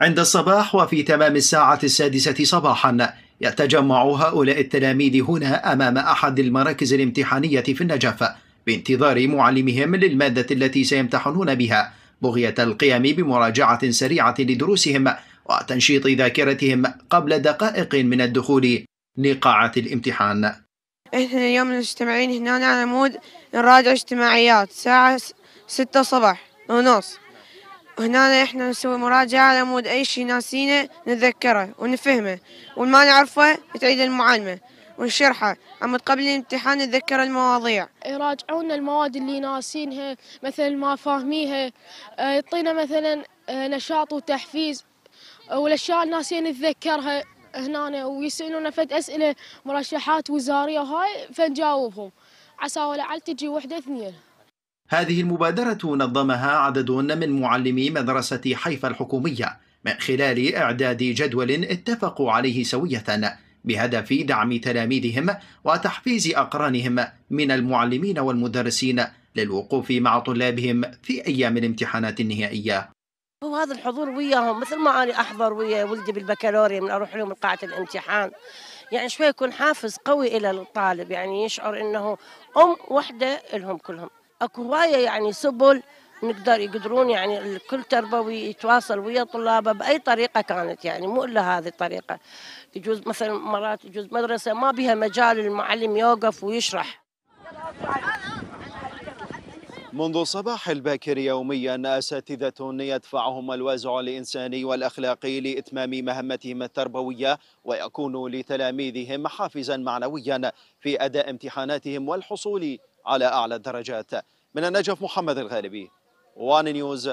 عند الصباح وفي تمام الساعة السادسة صباحا يتجمع هؤلاء التلاميذ هنا أمام أحد المراكز الامتحانية في النجف بانتظار معلمهم للمادة التي سيمتحنون بها بغية القيام بمراجعة سريعة لدروسهم وتنشيط ذاكرتهم قبل دقائق من الدخول لقاعة الامتحان احنا اليوم مجتمعين هنا على مود نراجع اجتماعيات ساعة ستة صباح ونص وهنا احنا نسوي مراجعة مود أي شيء ناسينه نتذكره ونفهمه والما نعرفه تعيد المعلمة ونشرحه أما قبل الامتحان نتذكر المواضيع يراجعون المواد اللي ناسينها مثلا ما فاهميها آه، يعطينا مثلا آه، نشاط وتحفيز آه، والأشياء الناسية نتذكرها هنا ويسألونا فد أسئلة مرشحات وزارية وهاي فنجاوبهم عسى ولعل تجي وحدة اثنين هذه المبادرة نظمها عدد من معلمي مدرسة حيفا الحكومية من خلال إعداد جدول اتفقوا عليه سوية بهدف دعم تلاميذهم وتحفيز أقرانهم من المعلمين والمدرسين للوقوف مع طلابهم في أيام الامتحانات النهائية هو هذا الحضور وياهم مثل ما أنا أحضر ويا ولدي بالبكالوريا من أروح لهم قاعة الامتحان يعني شوي يكون حافز قوي إلى الطالب يعني يشعر أنه أم وحدة لهم كلهم اكو هوايه يعني سبل نقدر يقدرون يعني الكل تربوي يتواصل ويا طلابه باي طريقه كانت يعني مو الا هذه الطريقه يجوز مثلا مرات يجوز مدرسه ما بها مجال المعلم يوقف ويشرح منذ صباح الباكر يوميا اساتذه يدفعهم الوازع الانساني والاخلاقي لاتمام مهمتهم التربويه ويكون لتلاميذهم حافزا معنويا في اداء امتحاناتهم والحصول على أعلى الدرجات من النجف محمد الغالبي وان نيوز